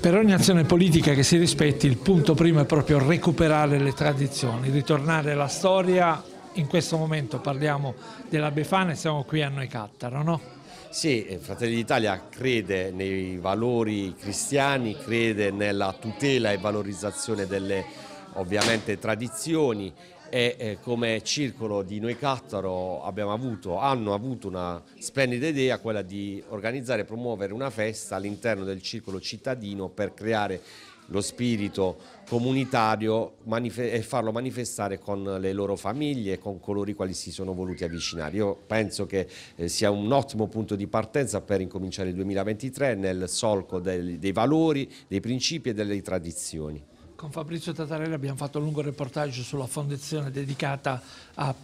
Per ogni azione politica che si rispetti il punto primo è proprio recuperare le tradizioni, ritornare alla storia. In questo momento parliamo della Befana e siamo qui a Noi Cattaro, no? Sì, eh, Fratelli d'Italia crede nei valori cristiani, crede nella tutela e valorizzazione delle ovviamente tradizioni e eh, come circolo di Noi Cattaro avuto, hanno avuto una splendida idea, quella di organizzare e promuovere una festa all'interno del circolo cittadino per creare lo spirito comunitario e farlo manifestare con le loro famiglie, con coloro i quali si sono voluti avvicinare. Io penso che eh, sia un ottimo punto di partenza per incominciare il 2023 nel solco dei valori, dei principi e delle tradizioni. Con Fabrizio Tattarelli abbiamo fatto un lungo reportage sulla fondazione dedicata a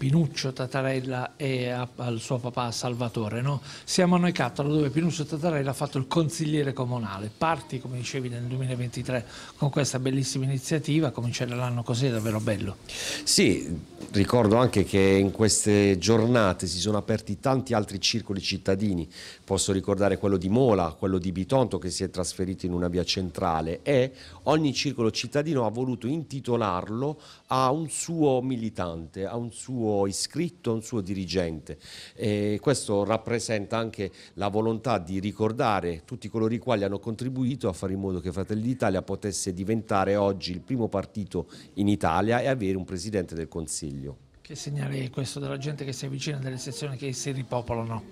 Pinuccio Tattarella e a, al suo papà Salvatore. No? Siamo a Noicattolo dove Pinuccio Tattarella ha fatto il consigliere comunale. Parti, come dicevi, nel 2023 con questa bellissima iniziativa, cominciare l'anno così è davvero bello. Sì, ricordo anche che in queste giornate si sono aperti tanti altri circoli cittadini. Posso ricordare quello di Mola, quello di Bitonto che si è trasferito in una via centrale e ogni circolo cittadino ha voluto intitolarlo a un suo militante, a un suo suo iscritto, un suo dirigente. E questo rappresenta anche la volontà di ricordare tutti coloro i quali hanno contribuito a fare in modo che Fratelli d'Italia potesse diventare oggi il primo partito in Italia e avere un presidente del Consiglio. Che segnale è questo della gente che si avvicina, delle sezioni che si ripopolano?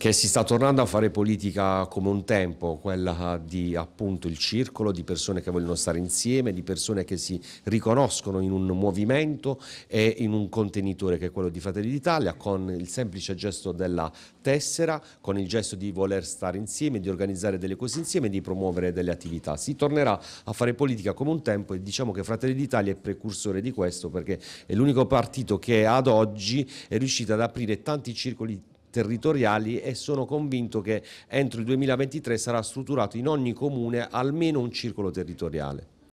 che si sta tornando a fare politica come un tempo, quella di appunto il circolo, di persone che vogliono stare insieme, di persone che si riconoscono in un movimento e in un contenitore che è quello di Fratelli d'Italia, con il semplice gesto della tessera, con il gesto di voler stare insieme, di organizzare delle cose insieme, di promuovere delle attività. Si tornerà a fare politica come un tempo e diciamo che Fratelli d'Italia è precursore di questo perché è l'unico partito che ad oggi è riuscito ad aprire tanti circoli territoriali e sono convinto che entro il 2023 sarà strutturato in ogni comune almeno un circolo territoriale.